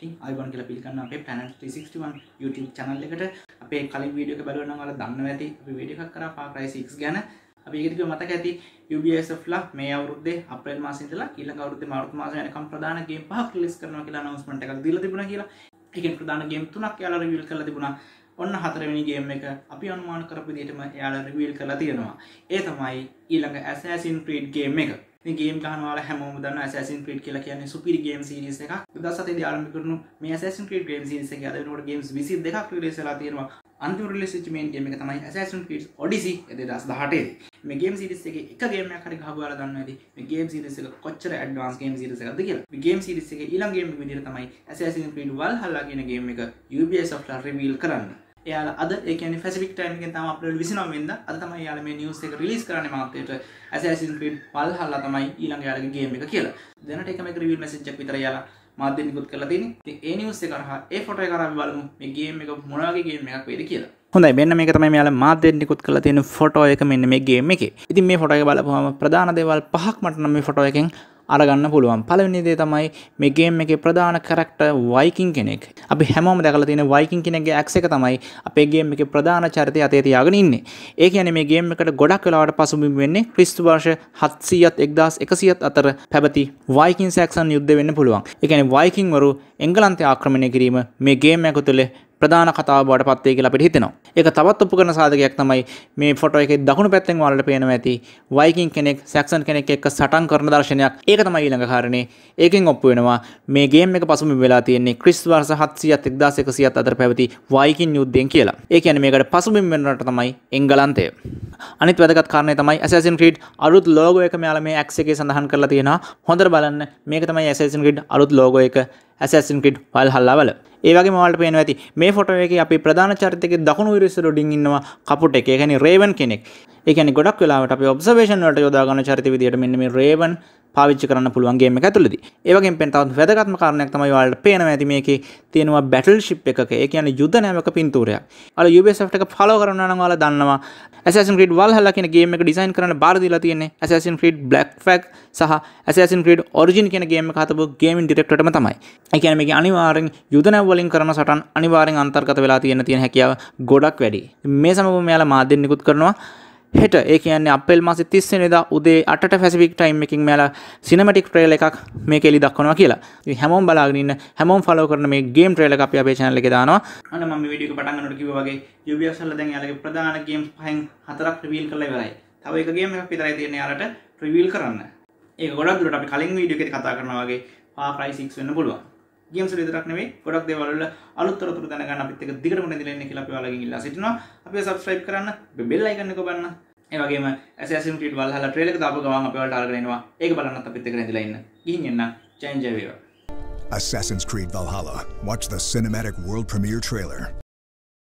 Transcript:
ඉතින් අයිබන් කියලා පිළිගන්න අපේ පැනල් 361 YouTube channel එකට අපේ කලින් වීඩියෝ එක බලුවා නම් ඔයාලා දන්නව ඇති අපි වීඩියෝ එකක් කරා Far Cry 6 ගැන අපි ඒකට කිව්ව මතක ඇති UBSFලා මේ අවුරුද්දේ අප්‍රේල් මාසේ ඉඳලා ඊළඟ අවුරුද්දේ මාර්තු මාසය වෙනකම් ප්‍රධාන ගේම් පහක් රිලීස් කරනවා කියලා announcement එකක් දීලා තිබුණා කියලා. ඒකෙන් ප්‍රධාන ගේම් තුනක් යාලා රිවීල් කරලා තිබුණා. ඔන්න හතරවෙනි ගේම් එක අපි අනුමාන කරපු විදිහටම යාලා රිවීල් කරලා තියෙනවා. ඒ තමයි ඊළඟ Assassin's Creed ගේම් එක. ගේම් කානවාල හැමෝම දන්න ඇසින් ක්‍රට කියලා කියන්නේ සුපිරි ගේම් සිරිස් එකක් දසත යාරම කරනු මේ ඇසින් ක්‍රට ගේම් සිරිස එක අදනට ගේම්ස් විසි දෙකක් ලෙසලා තියෙනවා අන්තුරල සිටමෙන් ගේම එක තමයි ඇසන් ක්‍රට ඔඩිසි ඇද දස් දහටේ මේ ගේම් සිරිස් එක එක ගේම හරි හබල දන්න ඇති මේ ගේම් සිරිස එක කොච්චර ඇඩ්වාන්ස් ගේම් සිරිස එකද කියලා ගේම් සිරිස් එක ඊළඟ ගේම් විදිහට තමයි ඇසන් ක්‍රට වල් හල්ලා කියන ගේම් එක UBS software reveal කරන්නේ එයාල අද එක ෆැසිික් ටයිම තම අප විසිනවෙද අතම යාල මේ නිියස් එක රිලිස් කරන මත්තයට ඇසසින් ක්‍රීඩ් පල් හල්ල තමයි ඊළඟ යාලගේ ගේම එක කියලා දෙනට එකම ක්‍රවල් මසිච් පිතර යාලා මාධ්‍ය නිකුත් කරලා තින ඒ නිවස්ස කරහ ඒ ෆොට කරම බලමු මේ ගේම එක මොනාගේගේ එකක් වේද කියලා හොඳයි මෙන්න මේක තමයි මෙයාලා මාධ්‍යෙන් නිකුත් කරලා තියෙන ෆොටෝ එක මෙන්න මේ ගේම් එකේ. ඉතින් මේ ෆොටෝ එක බලපුවාම ප්‍රධාන දේවල් පහක් මට නම් මේ ෆොටෝ එකෙන් අරගන්න පුළුවන් පලවෙනිදේ තමයි මේගේම් එක ප්‍රධාන කරක්ට වයිකින් කෙනෙක් අපි හැමෝම දැකල තියෙන වයිකින් කෙනෙක්ගේ ඇක්ස එක තමයි අපේගේම් එක ප්‍රධාන චරිතය අතේ තියාගෙන ඉන්නේ ඒ කියන්නේ මේ ගේම් එකට ගොඩක් වෙලාවට පසුබිම් වෙන්නේ ක්‍රිස්තු වර්ෂ 700ත් 1100ත් අතර පැවති වයිකින් සැක්සන් යුද්ධ වෙන්න පුළුවන් ඒ කියන්නේ වයිකින් වරු එංගලන්තය ආක්‍රමණය කිරීම මේ ගේම් එක තුළ ප්‍රධාන කතාව බවට පත් වෙයි කියලා අපිට හිතෙනවා. ඒක තවත් ඔප්පු කරන සාධකයක් තමයි මේ ෆොටෝ එකේ දකුණු පැත්තෙන් ඔයාලට පේනවා ඇති වයිකින් කෙනෙක් සැක්සන් කෙනෙක් එක්ක සටන් කරන දර්ශනයක්. ඒක තමයි ඊළඟ කාරණේ. ඒකෙන් ඔප්පු වෙනවා මේ ගේම් එක පසුබිම් වෙලා තියෙන්නේ ක්‍රිස් වර්ෂ 700ත් 1100ත් අතර පැවති වයිකින් යුද්ධයෙන් කියලා. ඒ කියන්නේ මේකට පසුබිම් වෙන රට තමයි එංගලන්තය. අනිත් වැදගත් කාරණය තමයි Assassin's Creed අලුත් logo එක මෙයාලා මේ X එකේ සඳහන් කරලා තියෙනවා. හොඳට බලන්න මේක තමයි Assassin's Creed අලුත් logo එක ඇසැසින් කිඩ් වල් හල්ලාවල ඒවගේ මවලට පේන ඇති මේ ෆොට එක අපි ප්‍රධාන චරිතක දකුණු විරිසරු ඩිංඉන්නවා කපුට එක එකැනි රේවන් කෙනෙක් එකනි ගොඩක් වෙලාට අපි ඔබ්සවේෂන් වලට යොදාගන්න චරිත විදියට මෙන්න මේ රේවන් පාවිච්ච කරන්න පුළුවන්ගේ ඇතුලද ඒවගේ පෙන්තාවත් වැදගත්ම කාරණයක් තමයි වාල්ට පේන ඇති මේකේ තියෙනවා බැටල් ශිප් එක ඒ කියන යුද්ධ නෑමක පින්තූරයක් අල යුබෙසට් එක ෆලෝ කරන්න නම් ඔයාලා දන්නවා ඇසසින් ක්‍රීඩ් වල්හල්ලා කියන ගේම් එක ඩිසයින් කරන්න බාර දීලා තියෙන්නේ ඇසසින් ක්‍රීඩ් බ්ලැක් ෆැක් සහ ඇසසින් ක්‍රීඩ් ඔරිජින් කියන ගේම් එක හදපු ගේමින් ඩිරෙක්ටර්ටම තමයි ඒ කියන්නේ මේකේ අනිවාර්යෙන් යුද නැව් වලින් කරන සටන් අනිවාර්යෙන් අන්තර්ගත වෙලා තියෙන තියෙන හැකියාව ගොඩක් වැඩි මේ සමගම මෙයාලා මාධ්‍යෙන් නිකුත් කරනවා හෙට ඒ කියන්නේ අපෙල් මාසි තිස්සෙනදා උදේ අට ෆැසිික් ටයිම් එකින් මෙයාලා සිනමටික් ට්‍රේල එකක් මේ කෙලි දක්වනවා කියලා හැමෝම් බලාගන්න හැමෝම් ෆලෝ කරන මේ ගේම් ට්‍රේල අප අපේ චනල එක දානවා අන ම විඩිය පටන්ගනට කිවගේ යුබියසල්ල දැන් යාලගේ ප්‍රධාන ගේම් පහන් හතරක් ප්‍රවීල් කළ වරයි තව එකගේම පිතරයි තියෙන යාලට ප්‍රවීල් කරන්න ඒ ගොඩක් දුරට අපි කලින් වීඩියෝ එකෙ කතා කරනවාගේ පා ප්‍රයිසික් වෙන්න පුළුවන් ගේම්ස් විතරක් නෙවෙයි ගොඩක් දේවල් වල අලුත් තොරතුරු දැනගන්න අපිත් එක්ක දිගටම නැතිලා ඉන්න කියලා අපි ඔයාලගෙන් ඉල්ලා සිටිනවා අපිව subscribe කරන්න බෙල් අයිකන් එක බලන්න ඒ වගේම Assassin's Creed Valhalla trailer එක දාපු ගමන් අපි ඔයාලට අරගෙන එනවා ඒක බලන්නත් අපිත් එක්ක නැතිලා ඉන්න ගිහින් එන්න ජයෙන් ජය වේවා Assassin's Creed Valhalla watch the cinematic world premiere trailer